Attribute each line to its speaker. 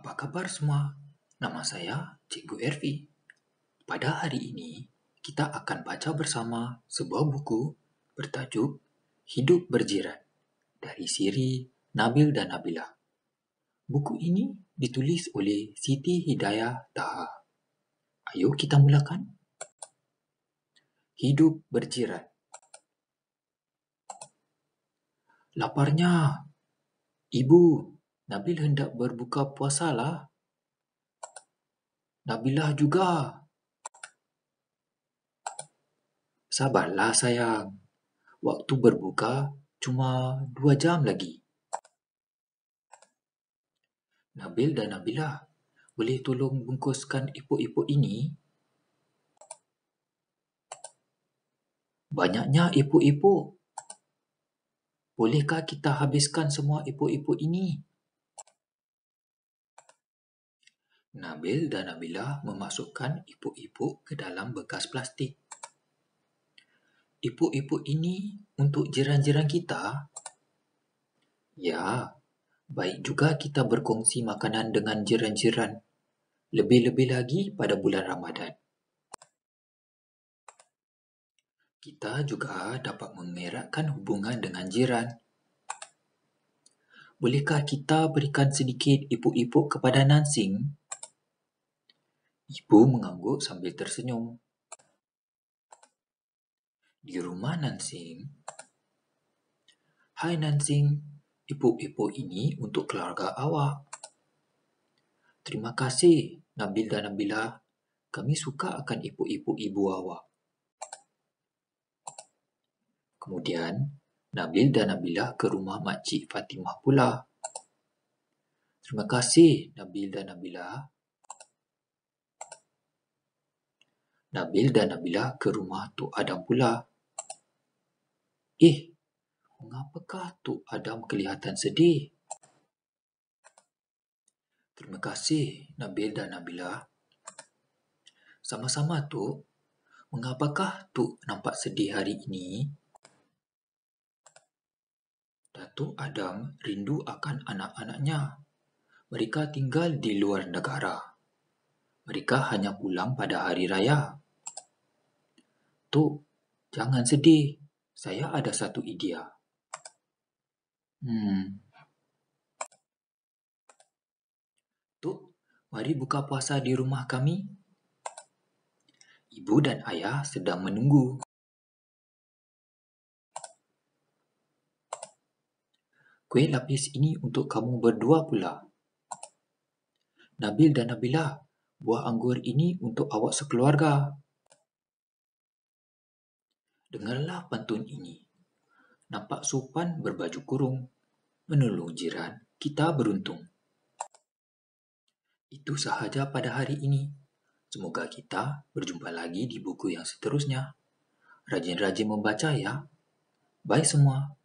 Speaker 1: Apa kabar semua? Nama saya Cikgu Ervi. Pada hari ini, kita akan baca bersama sebuah buku bertajuk Hidup Berjiran dari siri Nabil dan Nabila. Buku ini ditulis oleh Siti Hidayah Taha. Ayo kita mulakan. Hidup Berjiran Laparnya, Ibu, Nabil hendak berbuka puasa lah. Nabilah juga. Sabarlah sayang. Waktu berbuka cuma dua jam lagi. Nabil dan Nabilah, boleh tolong bungkuskan epok-epok ini? Banyaknya epok-epok. Bolehkah kita habiskan semua epok-epok ini? Nabil dan Nabila memasukkan ibu-ibu ke dalam bekas plastik. Ibu-ibu ini untuk jiran-jiran kita? Ya, baik juga kita berkongsi makanan dengan jiran-jiran. Lebih-lebih lagi pada bulan Ramadan. Kita juga dapat mengeratkan hubungan dengan jiran. Bolehkah kita berikan sedikit ipuk-ipuk kepada Nansing Ibu mengangguk sambil tersenyum. Di rumah Nansing. Hai Nansing, ibu-ibu ini untuk keluarga awak. Terima kasih Nabil dan Nabila. Kami suka akan ibu-ibu ibu awak. Kemudian, Nabil dan Nabila ke rumah Makcik Fatimah pula. Terima kasih Nabil dan Nabila Nabil dan Nabilah ke rumah tu Adam pula. Eh, mengapakah tu Adam kelihatan sedih? Terima kasih, Nabil dan Nabilah. Sama-sama, Tok. Mengapakah tu nampak sedih hari ini? Datuk Adam rindu akan anak-anaknya. Mereka tinggal di luar negara. Mereka hanya pulang pada hari raya. Tu, jangan sedih. Saya ada satu idea. Hmm. Tu, mari buka puasa di rumah kami. Ibu dan ayah sedang menunggu. Kuih lapis ini untuk kamu berdua pula. Nabil dan Nabilah, buah anggur ini untuk awak sekeluarga. Dengarlah pantun ini. Nampak supan berbaju kurung. Menolong jiran, kita beruntung. Itu sahaja pada hari ini. Semoga kita berjumpa lagi di buku yang seterusnya. Rajin-rajin membaca ya. Bye semua.